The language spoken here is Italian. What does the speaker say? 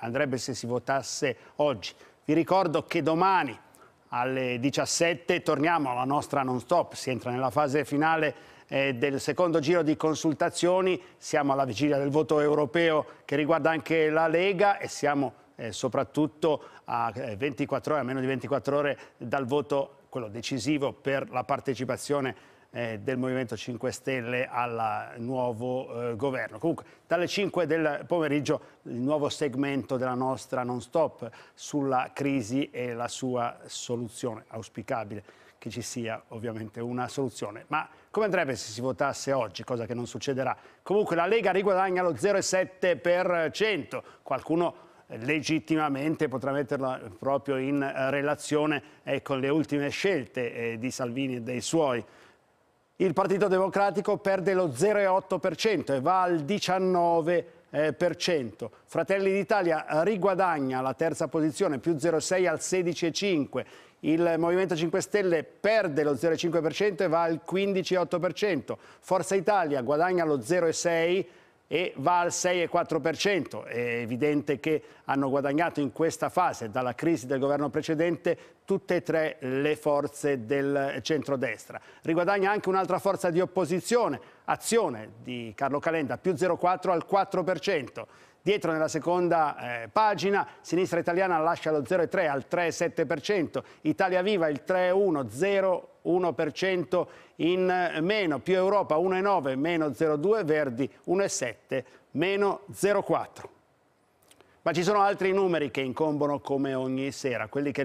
andrebbe se si votasse oggi. Vi ricordo che domani alle 17 torniamo alla nostra non stop, si entra nella fase finale eh, del secondo giro di consultazioni, siamo alla vigilia del voto europeo che riguarda anche la Lega e siamo eh, soprattutto a, 24 eh, ore, a meno di 24 ore dal voto quello decisivo per la partecipazione eh, del Movimento 5 Stelle al nuovo eh, governo. Comunque, dalle 5 del pomeriggio il nuovo segmento della nostra non stop sulla crisi e la sua soluzione. Auspicabile che ci sia ovviamente una soluzione. Ma come andrebbe se si votasse oggi, cosa che non succederà? Comunque la Lega riguadagna lo 0,7%. Qualcuno eh, legittimamente potrà metterla proprio in eh, relazione eh, con le ultime scelte eh, di Salvini e dei suoi. Il Partito Democratico perde lo 0,8% e va al 19%. Eh, Fratelli d'Italia riguadagna la terza posizione, più 0,6 al 16,5%. Il Movimento 5 Stelle perde lo 0,5% e va al 15,8%. Forza Italia guadagna lo 0,6% e va al 6,4%. È evidente che hanno guadagnato in questa fase, dalla crisi del governo precedente, tutte e tre le forze del centrodestra. Riguadagna anche un'altra forza di opposizione, Azione di Carlo Calenda, più 0,4 al 4%. Dietro nella seconda eh, pagina, sinistra italiana lascia lo 0,3 al 3,7%, Italia Viva il 3,1, 0,1% in eh, meno, più Europa 1,9, meno 0,2, Verdi 1,7, meno 0,4. Ma ci sono altri numeri che incombono come ogni sera, quelli che